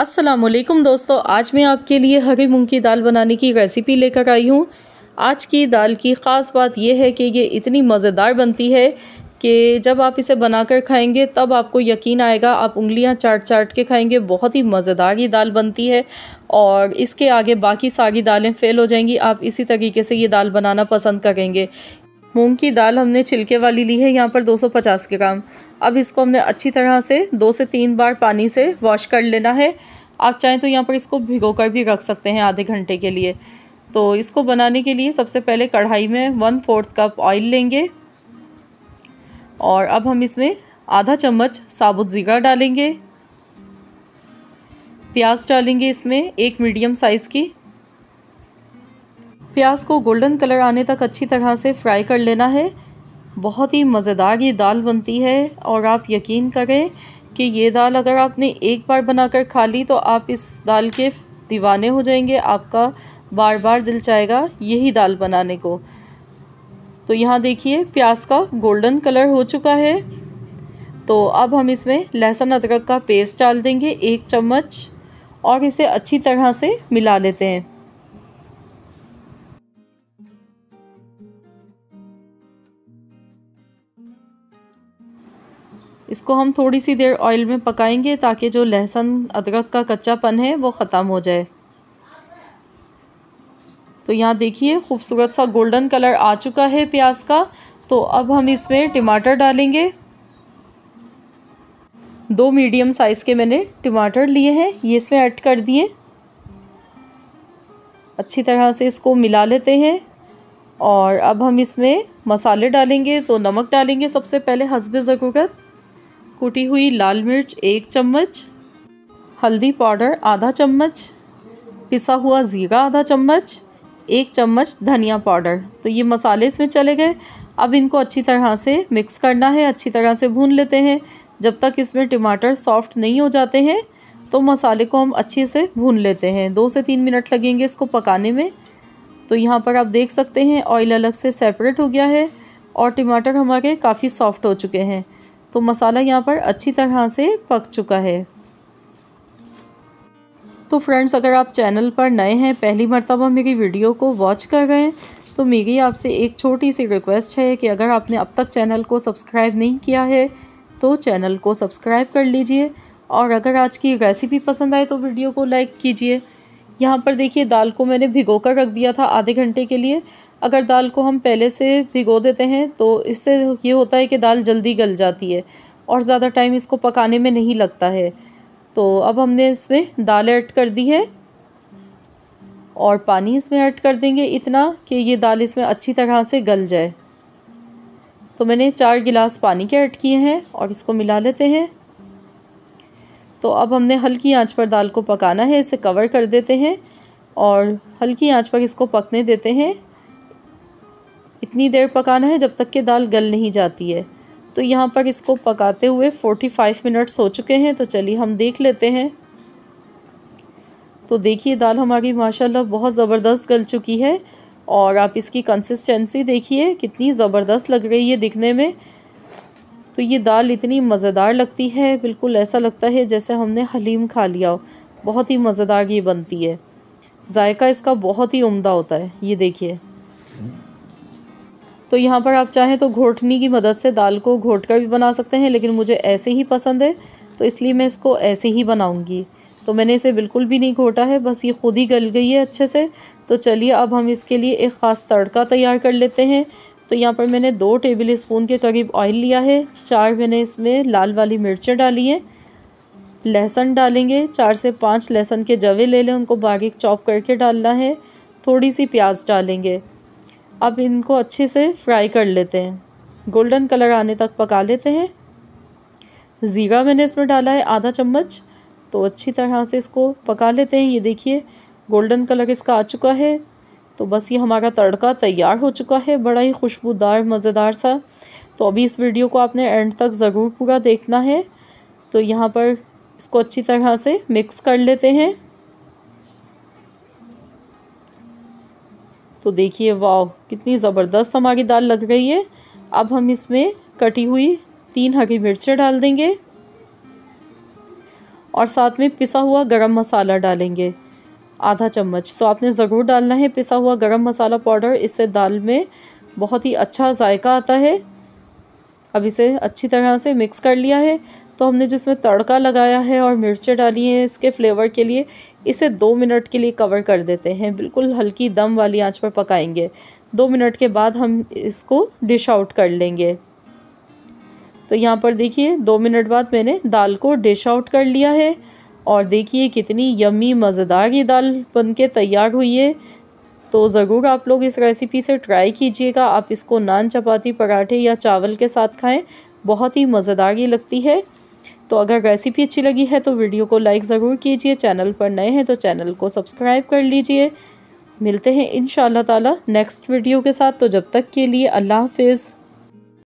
असलम दोस्तों आज मैं आपके लिए हरी मूँग की दाल बनाने की रेसिपी लेकर आई हूँ आज की दाल की ख़ास बात यह है कि ये इतनी मज़ेदार बनती है कि जब आप इसे बनाकर खाएंगे तब आपको यकीन आएगा आप उंगलियां चाट चाट के खाएंगे बहुत ही मज़ेदार ये दाल बनती है और इसके आगे बाकी सारी दालें फ़ेल हो जाएंगी आप इसी तरीके से ये दाल बनाना पसंद करेंगे मूंग की दाल हमने छिलके वाली ली है यहाँ पर 250 ग्राम अब इसको हमने अच्छी तरह से दो से तीन बार पानी से वॉश कर लेना है आप चाहें तो यहाँ पर इसको भिगो कर भी रख सकते हैं आधे घंटे के लिए तो इसको बनाने के लिए सबसे पहले कढ़ाई में वन फोर्थ कप ऑयल लेंगे और अब हम इसमें आधा चम्मच साबुत ज़ीरा डालेंगे प्याज डालेंगे इसमें एक मीडियम साइज़ की प्याज को गोल्डन कलर आने तक अच्छी तरह से फ्राई कर लेना है बहुत ही मज़ेदार ये दाल बनती है और आप यकीन करें कि ये दाल अगर आपने एक बार बनाकर खा ली तो आप इस दाल के दीवाने हो जाएंगे आपका बार बार दिल चाहेगा यही दाल बनाने को तो यहाँ देखिए प्याज का गोल्डन कलर हो चुका है तो अब हम इसमें लहसुन अदरक का पेस्ट डाल देंगे एक चम्मच और इसे अच्छी तरह से मिला लेते हैं इसको हम थोड़ी सी देर ऑयल में पकाएंगे ताकि जो लहसुन अदरक का कच्चापन है वो ख़त्म हो जाए तो यहाँ देखिए खूबसूरत सा गोल्डन कलर आ चुका है प्याज का तो अब हम इसमें टमाटर डालेंगे दो मीडियम साइज़ के मैंने टमाटर लिए हैं ये इसमें ऐड कर दिए अच्छी तरह से इसको मिला लेते हैं और अब हम इसमें मसाले डालेंगे तो नमक डालेंगे सबसे पहले हसबे ज़रूरत कुटी हुई लाल मिर्च एक चम्मच हल्दी पाउडर आधा चम्मच पिसा हुआ ज़ीरा आधा चम्मच एक चम्मच धनिया पाउडर तो ये मसाले इसमें चले गए अब इनको अच्छी तरह से मिक्स करना है अच्छी तरह से भून लेते हैं जब तक इसमें टमाटर सॉफ्ट नहीं हो जाते हैं तो मसाले को हम अच्छे से भून लेते हैं दो से तीन मिनट लगेंगे इसको पकाने में तो यहाँ पर आप देख सकते हैं ऑयल अलग से सेपरेट हो गया है और टमाटर हमारे काफ़ी सॉफ्ट हो चुके हैं तो मसाला यहाँ पर अच्छी तरह से पक चुका है तो फ्रेंड्स अगर आप चैनल पर नए हैं पहली मरतबा मेरी वीडियो को वॉच कर रहे हैं तो मेरी आपसे एक छोटी सी रिक्वेस्ट है कि अगर आपने अब तक चैनल को सब्सक्राइब नहीं किया है तो चैनल को सब्सक्राइब कर लीजिए और अगर आज की रेसिपी पसंद आए तो वीडियो को लाइक कीजिए यहाँ पर देखिए दाल को मैंने भिगो कर रख दिया था आधे घंटे के लिए अगर दाल को हम पहले से भिगो देते हैं तो इससे ये होता है कि दाल जल्दी गल जाती है और ज़्यादा टाइम इसको पकाने में नहीं लगता है तो अब हमने इसमें दाल ऐड कर दी है और पानी इसमें ऐड कर देंगे इतना कि ये दाल इसमें अच्छी तरह से गल जाए तो मैंने चार गिलास पानी के ऐड किए हैं और इसको मिला लेते हैं तो अब हमने हल्की आंच पर दाल को पकाना है इसे कवर कर देते हैं और हल्की आंच पर इसको पकने देते हैं इतनी देर पकाना है जब तक कि दाल गल नहीं जाती है तो यहाँ पर इसको पकाते हुए फोर्टी फाइव मिनट्स हो चुके हैं तो चलिए हम देख लेते हैं तो देखिए दाल हमारी माशाल्लाह बहुत ज़बरदस्त गल चुकी है और आप इसकी कंसिस्टेंसी देखिए कितनी ज़बरदस्त लग रही है दिखने में तो ये दाल इतनी मज़ेदार लगती है बिल्कुल ऐसा लगता है जैसे हमने हलीम खा लिया हो बहुत ही मज़ेदार ये बनती है जायका इसका बहुत ही उम्दा होता है ये देखिए तो यहाँ पर आप चाहें तो घोटनी की मदद से दाल को घोट कर भी बना सकते हैं लेकिन मुझे ऐसे ही पसंद है तो इसलिए मैं इसको ऐसे ही बनाऊँगी तो मैंने इसे बिल्कुल भी नहीं घोटा है बस ये खुद ही गल गई है अच्छे से तो चलिए अब हम इसके लिए एक ख़ास तड़का तैयार कर लेते हैं तो यहाँ पर मैंने दो टेबल स्पून के करीब ऑयल लिया है चार मैंने इसमें लाल वाली मिर्चें डाली हैं लहसुन डालेंगे चार से पाँच लहसुन के जवे ले लें उनको बारीक चॉप करके डालना है थोड़ी सी प्याज डालेंगे अब इनको अच्छे से फ्राई कर लेते हैं गोल्डन कलर आने तक पका लेते हैं ज़ीरा मैंने इसमें डाला है आधा चम्मच तो अच्छी तरह से इसको पका लेते हैं ये देखिए गोल्डन कलर इसका आ चुका है तो बस ये हमारा तड़का तैयार हो चुका है बड़ा ही खुशबूदार मज़ेदार सा तो अभी इस वीडियो को आपने एंड तक ज़रूर पूरा देखना है तो यहाँ पर इसको अच्छी तरह से मिक्स कर लेते हैं तो देखिए वाह कितनी ज़बरदस्त हमारी दाल लग रही है अब हम इसमें कटी हुई तीन हरी मिर्चें डाल देंगे और साथ में पिसा हुआ गरम मसाला डालेंगे आधा चम्मच तो आपने ज़रूर डालना है पिसा हुआ गरम मसाला पाउडर इससे दाल में बहुत ही अच्छा जायका आता है अब इसे अच्छी तरह से मिक्स कर लिया है तो हमने जिसमें तड़का लगाया है और मिर्चें डाली हैं इसके फ्लेवर के लिए इसे दो मिनट के लिए कवर कर देते हैं बिल्कुल हल्की दम वाली आंच पर पकाएंगे दो मिनट के बाद हम इसको डिश आउट कर लेंगे तो यहाँ पर देखिए दो मिनट बाद मैंने दाल को डिश आउट कर लिया है और देखिए कितनी यम्मी मज़ेदार ये दाल बन के तैयार हुई है तो ज़रूर आप लोग इस रेसिपी से ट्राई कीजिएगा आप इसको नान चपाती पराठे या चावल के साथ खाएं बहुत ही मज़ेदार ये लगती है तो अगर रेसिपी अच्छी लगी है तो वीडियो को लाइक ज़रूर कीजिए चैनल पर नए हैं तो चैनल को सब्सक्राइब कर लीजिए मिलते हैं इन ताला नेक्स्ट वीडियो के साथ तो जब तक के लिए अल्लाह हाफिज़